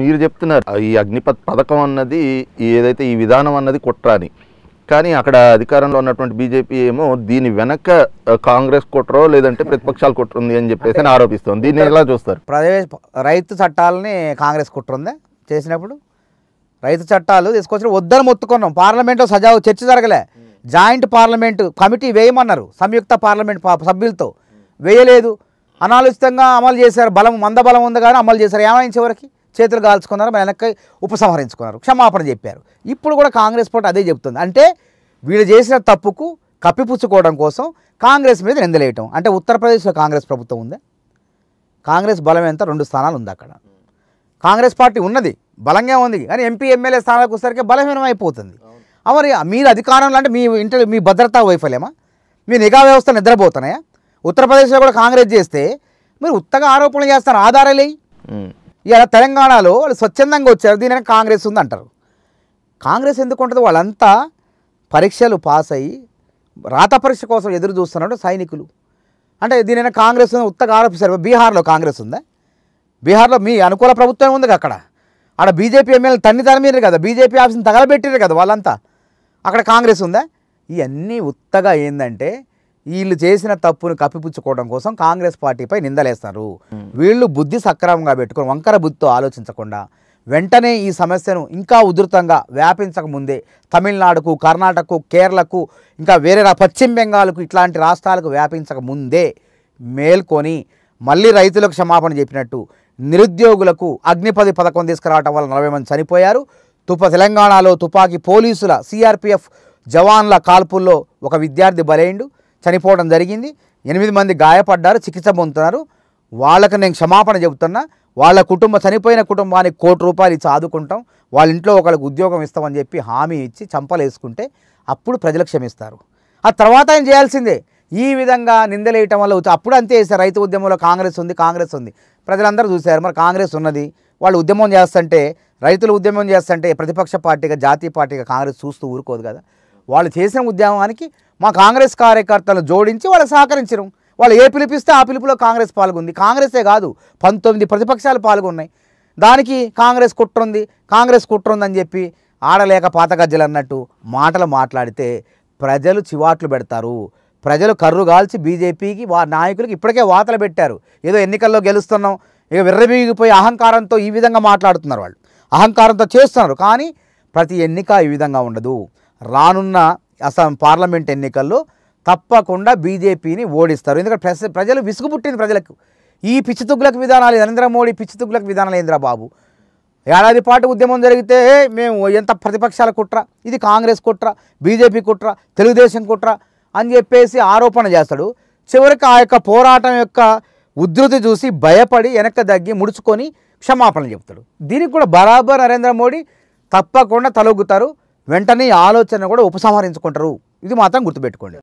మీరు చెప్తున్నారు ఈ అగ్నిపత్ పథకం అన్నది ఏదైతే ఈ విధానం అన్నది కుట్రాని కానీ అక్కడ అధికారంలో ఉన్నటువంటి బీజేపీ ఏమో దీని వెనక కాంగ్రెస్ కుట్రో లేదంటే ప్రతిపక్షాలు కుట్రుంది అని చెప్పేసి ఆరోపిస్తుంది దీన్ని ఎలా చూస్తారు ప్రదేశ రైతు చట్టాలని కాంగ్రెస్ కుట్రుంది చేసినప్పుడు రైతు చట్టాలు తీసుకొచ్చిన వద్దని మొత్తుకున్నాం పార్లమెంట్లో సజావు చర్చ జరగలే జాయింట్ పార్లమెంట్ కమిటీ వేయమన్నారు సంయుక్త పార్లమెంట్ సభ్యులతో వేయలేదు అనాలోచితంగా అమలు చేశారు బలం బలం ఉంది కానీ అమలు చేశారు ఏమైంది చివరికి చేతులు కాల్చుకున్నారు మరి వెనక్కి ఉపసంహరించుకున్నారు క్షమాపణ చెప్పారు ఇప్పుడు కూడా కాంగ్రెస్ పార్టీ అదే చెప్తుంది అంటే వీళ్ళు చేసిన తప్పుకు కప్పిపుచ్చుకోవడం కోసం కాంగ్రెస్ మీద నిందలేయటం అంటే ఉత్తరప్రదేశ్లో కాంగ్రెస్ ప్రభుత్వం ఉందా కాంగ్రెస్ బలం ఎంత రెండు స్థానాలు ఉంది అక్కడ కాంగ్రెస్ పార్టీ ఉన్నది బలంగా ఉంది కానీ ఎంపీ ఎమ్మెల్యే స్థానాలకు వచ్చేసరికి బలహీనం అయిపోతుంది మరి మీరు అధికారంలో అంటే మీ ఇంటర్ మీ భద్రతా వైఫల్యమా మీ నిఘా వ్యవస్థ నిద్రపోతున్నాయా ఉత్తరప్రదేశ్లో కూడా కాంగ్రెస్ చేస్తే మీరు ఉత్తగా ఆరోపణలు చేస్తారు ఆధారాలే ఇలా తెలంగాణలో వాళ్ళు స్వచ్ఛందంగా వచ్చారు దీని కాంగ్రెస్ ఉంది అంటారు కాంగ్రెస్ ఎందుకు ఉంటుంది వాళ్ళంతా పరీక్షలు పాస్ అయ్యి రాత పరీక్ష కోసం ఎదురు చూస్తున్నారు సైనికులు అంటే దీని కాంగ్రెస్ ఉత్తగా ఆరోపిస్తారు బీహార్లో కాంగ్రెస్ ఉందా బీహార్లో మీ అనుకూల ప్రభుత్వం ఉంది అక్కడ అక్కడ బీజేపీ ఎమ్మెల్యే తన్ని తరమీరు కదా బీజేపీ ఆఫీస్ని తగలబెట్టారు కదా వాళ్ళంతా అక్కడ కాంగ్రెస్ ఉందా ఇవన్నీ ఉత్తగా ఏంటంటే వీళ్ళు చేసిన తప్పును కప్పిపుచ్చుకోవడం కోసం కాంగ్రెస్ పార్టీపై నిందలేస్తారు వీళ్ళు బుద్ధి సక్రమంగా పెట్టుకుని వంకర బుద్ధితో ఆలోచించకుండా వెంటనే ఈ సమస్యను ఇంకా ఉధృతంగా వ్యాపించక ముందే తమిళనాడుకు కర్ణాటకకు కేరళకు ఇంకా వేరే పశ్చిమ బెంగాల్కు ఇట్లాంటి రాష్ట్రాలకు వ్యాపించక ముందే మేల్కొని మళ్ళీ రైతులకు క్షమాపణ చెప్పినట్టు నిరుద్యోగులకు అగ్నిపది పథకం తీసుకురావటం వల్ల నలభై మంది చనిపోయారు తుప తెలంగాణలో తుపాకీ పోలీసుల సిఆర్పిఎఫ్ జవాన్ల కాల్పుల్లో ఒక విద్యార్థి బలైండు చనిపోవడం జరిగింది ఎనిమిది మంది గాయపడ్డారు చికిత్స పొందుతున్నారు వాళ్ళకు నేను క్షమాపణ చెబుతున్నా వాళ్ళ కుటుంబ చనిపోయిన కుటుంబానికి కోటి రూపాయలు ఇచ్చి ఆదుకుంటాం వాళ్ళ ఇంట్లో ఒకళ్ళకి ఉద్యోగం ఇస్తామని చెప్పి హామీ ఇచ్చి చంపలేసుకుంటే అప్పుడు ప్రజలకు క్షమిస్తారు ఆ తర్వాత ఏం చేయాల్సిందే ఈ విధంగా నిందలేయటం వల్ల అప్పుడు అంతే చేశారు రైతు ఉద్యమంలో కాంగ్రెస్ ఉంది కాంగ్రెస్ ఉంది ప్రజలందరూ చూశారు మరి కాంగ్రెస్ ఉన్నది వాళ్ళు ఉద్యమం చేస్తుంటే రైతులు ఉద్యమం చేస్తుంటే ప్రతిపక్ష పార్టీగా జాతీయ పార్టీగా కాంగ్రెస్ చూస్తూ ఊరుకోదు కదా వాళ్ళు చేసిన ఉద్యమానికి మా కాంగ్రెస్ కార్యకర్తలను జోడించి వాళ్ళు సహకరించడం వాళ్ళు ఏ పిలిపిస్తే ఆ పిలుపులో కాంగ్రెస్ పాల్గొంది కాంగ్రెసే కాదు పంతొమ్మిది ప్రతిపక్షాలు పాల్గొన్నాయి దానికి కాంగ్రెస్ కుట్ర ఉంది కాంగ్రెస్ కుట్ర ఉందని చెప్పి ఆడలేక పాతగజ్జలు అన్నట్టు మాటలు మాట్లాడితే ప్రజలు చివాట్లు పెడతారు ప్రజలు కర్రు గాల్చి బీజేపీకి వా నాయకులకి ఇప్పటికే వాతలు పెట్టారు ఏదో ఎన్నికల్లో గెలుస్తున్నాం ఇక విర్రబీగిపోయి అహంకారంతో ఈ విధంగా మాట్లాడుతున్నారు వాళ్ళు అహంకారంతో చేస్తున్నారు కానీ ప్రతి ఎన్నిక ఈ విధంగా ఉండదు రానున్న అస్సాం పార్లమెంట్ ఎన్నికల్లో తప్పకుండా బీజేపీని ఓడిస్తారు ఎందుకంటే ప్రజలు విసుగు పుట్టింది ప్రజలకు ఈ పిచ్చితుగ్గులకు విధానాలు నరేంద్ర మోడీ పిచ్చితుగ్గులకు విధానాలు ఏంద్రా బాబు ఏడాది పాటు ఉద్యమం జరిగితే మేము ఎంత ప్రతిపక్షాల కుట్ర ఇది కాంగ్రెస్ కుట్ర బీజేపీ కుట్ర తెలుగుదేశం కుట్ర అని చెప్పేసి ఆరోపణ చేస్తాడు చివరికి ఆ యొక్క పోరాటం యొక్క ఉధృతి చూసి భయపడి వెనక్కి తగ్గి ముడుచుకొని క్షమాపణలు చెప్తాడు దీనికి కూడా బరాబర్ నరేంద్ర మోడీ తప్పకుండా తలొగ్గుతారు వెంటనే ఆలోచన కూడా ఉపసంహరించుకుంటారు ఇది మాత్రం గుర్తుపెట్టుకోండి